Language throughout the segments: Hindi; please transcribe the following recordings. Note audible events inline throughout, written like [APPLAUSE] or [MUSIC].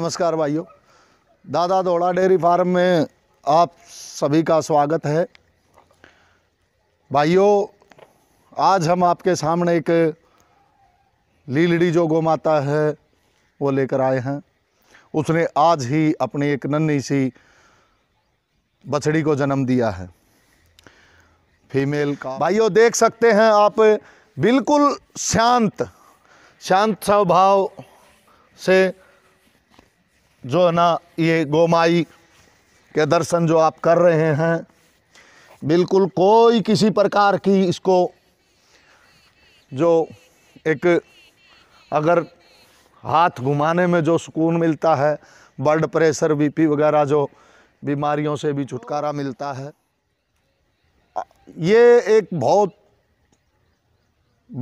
नमस्कार भाइयों दादा दौड़ा डेयरी फार्म में आप सभी का स्वागत है भाइयों आज हम आपके सामने एक लीलड़ी जो गोमाता है वो लेकर आए हैं उसने आज ही अपनी एक नन्ही सी बछड़ी को जन्म दिया है फीमेल का भाइयों देख सकते हैं आप बिल्कुल शांत शांत स्वभाव से जो है ना ये गोमाई के दर्शन जो आप कर रहे हैं बिल्कुल कोई किसी प्रकार की इसको जो एक अगर हाथ घुमाने में जो सुकून मिलता है ब्लड प्रेशर बीपी वगैरह जो बीमारियों से भी छुटकारा मिलता है ये एक बहुत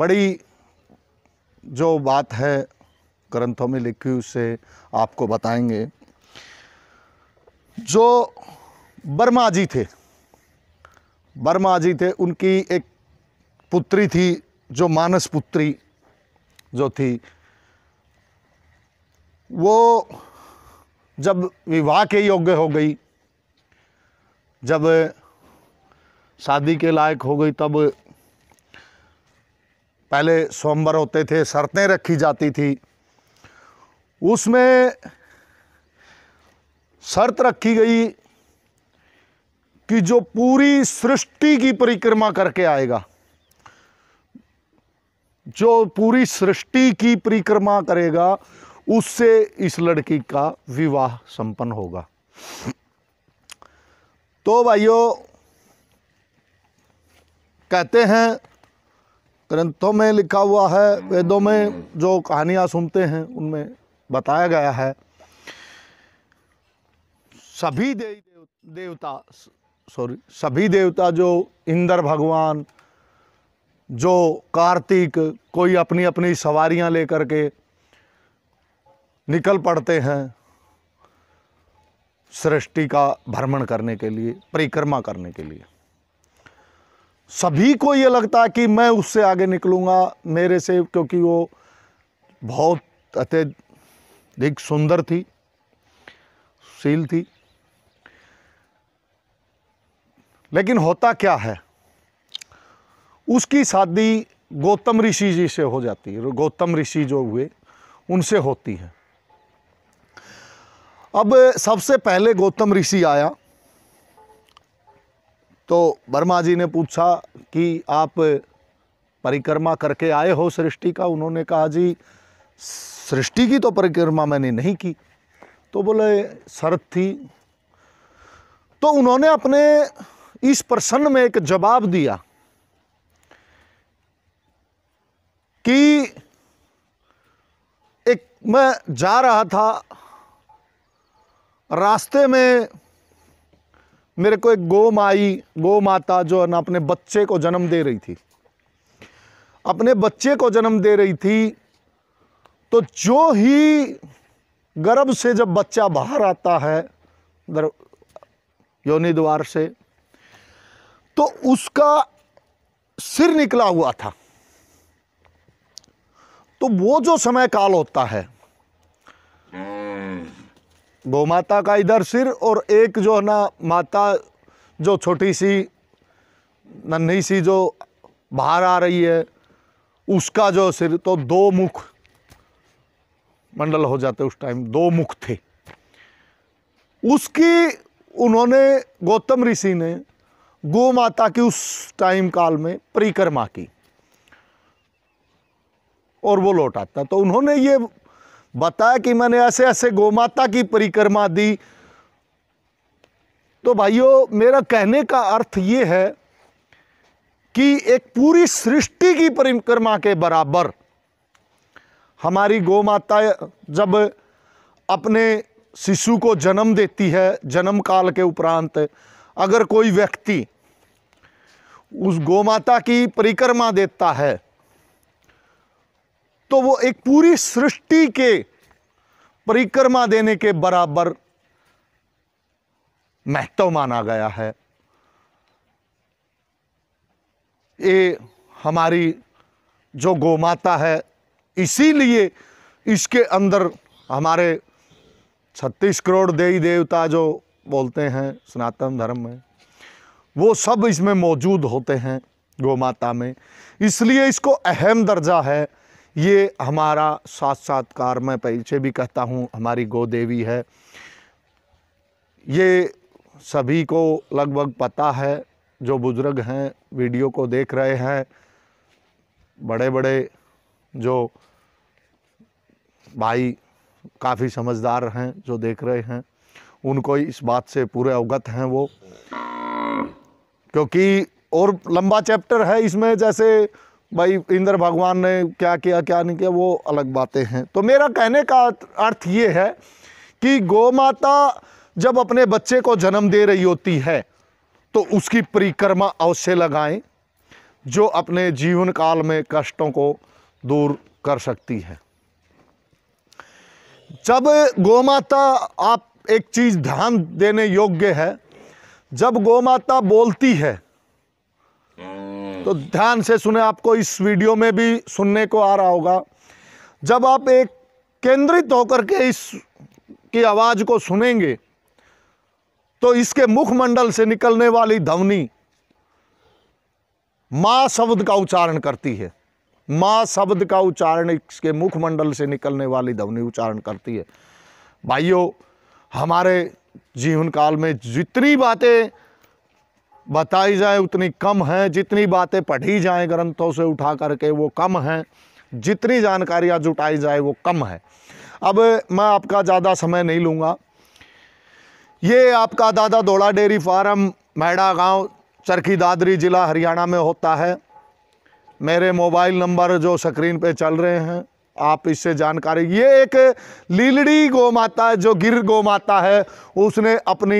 बड़ी जो बात है ग्रंथों में लिखी उसे आपको बताएंगे जो बर्मा जी थे बर्मा जी थे उनकी एक पुत्री थी जो मानस पुत्री जो थी वो जब विवाह के योग्य हो गई जब शादी के लायक हो गई तब पहले स्वयंवर होते थे शर्तें रखी जाती थी उसमें शर्त रखी गई कि जो पूरी सृष्टि की परिक्रमा करके आएगा जो पूरी सृष्टि की परिक्रमा करेगा उससे इस लड़की का विवाह संपन्न होगा तो भाइयों कहते हैं ग्रंथों में लिखा हुआ है वेदों में जो कहानियां सुनते हैं उनमें बताया गया है सभी देवी देवता सॉरी सभी देवता जो इंद्र भगवान जो कार्तिक कोई अपनी अपनी सवारियां लेकर के निकल पड़ते हैं सृष्टि का भ्रमण करने के लिए परिक्रमा करने के लिए सभी को ये लगता है कि मैं उससे आगे निकलूँगा मेरे से क्योंकि वो बहुत अत्य देख सुंदर थी सील थी लेकिन होता क्या है उसकी शादी गौतम ऋषि जी से हो जाती है गौतम ऋषि जो हुए उनसे होती है अब सबसे पहले गौतम ऋषि आया तो वर्मा जी ने पूछा कि आप परिक्रमा करके आए हो सृष्टि का उन्होंने कहा जी सृष्टि की तो परिक्रमा मैंने नहीं की तो बोले शरत थी तो उन्होंने अपने इस प्रश्न में एक जवाब दिया कि एक मैं जा रहा था रास्ते में मेरे को एक गो माई गो माता जो है ना अपने बच्चे को जन्म दे रही थी अपने बच्चे को जन्म दे रही थी तो जो ही गर्भ से जब बच्चा बाहर आता है योनि द्वार से तो उसका सिर निकला हुआ था तो वो जो समय काल होता है माता का इधर सिर और एक जो है ना माता जो छोटी सी नन्ही सी जो बाहर आ रही है उसका जो सिर तो दो मुख मंडल हो जाते उस टाइम दो मुख थे उसकी उन्होंने गौतम ऋषि ने गो माता की उस टाइम काल में परिक्रमा की और वो लौट आता तो उन्होंने ये बताया कि मैंने ऐसे ऐसे गोमाता की परिक्रमा दी तो भाइयों मेरा कहने का अर्थ ये है कि एक पूरी सृष्टि की परिक्रमा के बराबर हमारी गौ माता जब अपने शिशु को जन्म देती है जन्म काल के उपरांत अगर कोई व्यक्ति उस गौ माता की परिक्रमा देता है तो वो एक पूरी सृष्टि के परिक्रमा देने के बराबर महत्व माना गया है ये हमारी जो गौ माता है इसीलिए इसके अंदर हमारे छत्तीस करोड़ देवी देवता जो बोलते हैं सनातन धर्म में वो सब इसमें मौजूद होते हैं गौ माता में इसलिए इसको अहम दर्जा है ये हमारा कार मैं पीछे भी कहता हूँ हमारी गौ देवी है ये सभी को लगभग पता है जो बुज़ुर्ग हैं वीडियो को देख रहे हैं बड़े बड़े जो भाई काफ़ी समझदार हैं जो देख रहे हैं उनको इस बात से पूरे अवगत हैं वो क्योंकि और लंबा चैप्टर है इसमें जैसे भाई इंद्र भगवान ने क्या किया क्या नहीं किया वो अलग बातें हैं तो मेरा कहने का अर्थ ये है कि गौ माता जब अपने बच्चे को जन्म दे रही होती है तो उसकी परिक्रमा अवश्य लगाएं जो अपने जीवन काल में कष्टों को दूर कर सकती है जब गोमाता आप एक चीज़ ध्यान देने योग्य है जब गोमाता बोलती है तो ध्यान से सुने आपको इस वीडियो में भी सुनने को आ रहा होगा जब आप एक केंद्रित होकर के इस की आवाज़ को सुनेंगे तो इसके मुखमंडल से निकलने वाली ध्वनि मां शब्द का उच्चारण करती है माँ शब्द का उच्चारण इसके मुखमंडल से निकलने वाली ध्वनि उच्चारण करती है भाइयों हमारे जीवन काल में जितनी बातें बताई जाए उतनी कम हैं जितनी बातें पढ़ी जाए ग्रंथों से उठा करके वो कम हैं जितनी जानकारियाँ जुटाई जाए वो कम है अब मैं आपका ज़्यादा समय नहीं लूँगा ये आपका दादा दौड़ा डेयरी फार्म मैड़ा गांव चरखी दादरी ज़िला हरियाणा में होता है मेरे मोबाइल नंबर जो स्क्रीन पे चल रहे हैं आप इससे जानकारी ये एक लीलड़ी गौ माता जो गिर गौ माता है उसने अपनी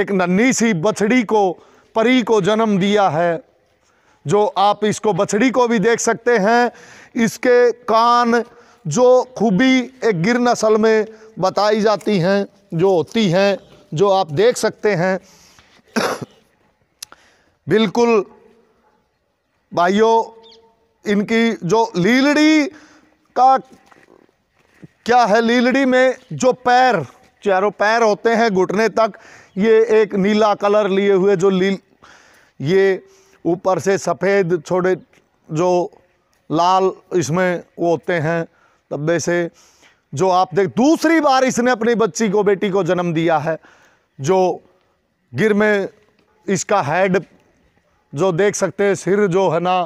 एक नन्ही सी बछड़ी को परी को जन्म दिया है जो आप इसको बछड़ी को भी देख सकते हैं इसके कान जो खूबी एक गिर नस्ल में बताई जाती हैं जो होती हैं जो आप देख सकते हैं [COUGHS] बिल्कुल भाइयों इनकी जो लीलड़ी का क्या है लीलड़ी में जो पैर चारों पैर होते हैं घुटने तक ये एक नीला कलर लिए हुए जो लील ये ऊपर से सफ़ेद छोटे जो लाल इसमें वो होते हैं तब्बे से जो आप देख दूसरी बार इसने अपनी बच्ची को बेटी को जन्म दिया है जो गिर में इसका हेड जो देख सकते हैं सिर जो है ना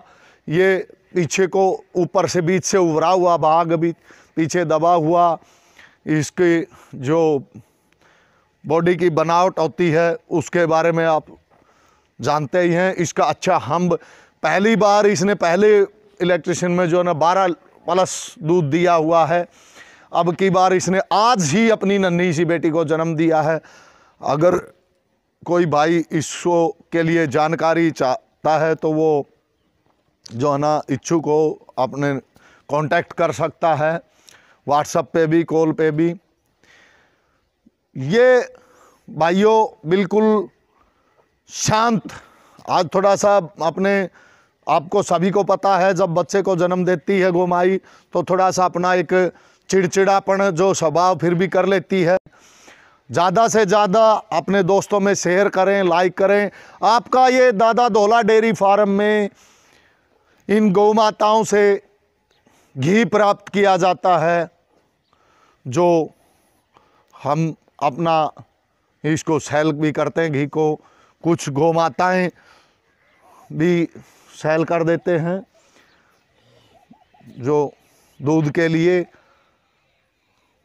ये पीछे को ऊपर से बीच से उभरा हुआ भाग भी पीछे दबा हुआ इसकी जो बॉडी की बनावट होती है उसके बारे में आप जानते ही हैं इसका अच्छा हम्ब पहली बार इसने पहले इलेक्ट्रिशियन में जो है ना बारह प्लस दूध दिया हुआ है अब की बार इसने आज ही अपनी नन्ही सी बेटी को जन्म दिया है अगर कोई भाई इसको के लिए जानकारी चाहता है तो वो जो है ना इच्छुक हो अपने कांटेक्ट कर सकता है व्हाट्सएप पे भी कॉल पे भी ये भाइयों बिल्कुल शांत आज थोड़ा सा अपने आपको सभी को पता है जब बच्चे को जन्म देती है गोमाई तो थोड़ा सा अपना एक चिड़चिड़ापन जो स्वभाव फिर भी कर लेती है ज़्यादा से ज़्यादा अपने दोस्तों में शेयर करें लाइक करें आपका ये दादा धोला डेयरी फार्म में इन गौ माताओं से घी प्राप्त किया जाता है जो हम अपना इसको सेल भी करते हैं घी को कुछ गौ माताएँ भी सैल कर देते हैं जो दूध के लिए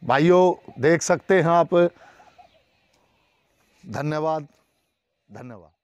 भाइयों देख सकते हैं आप धन्यवाद धन्यवाद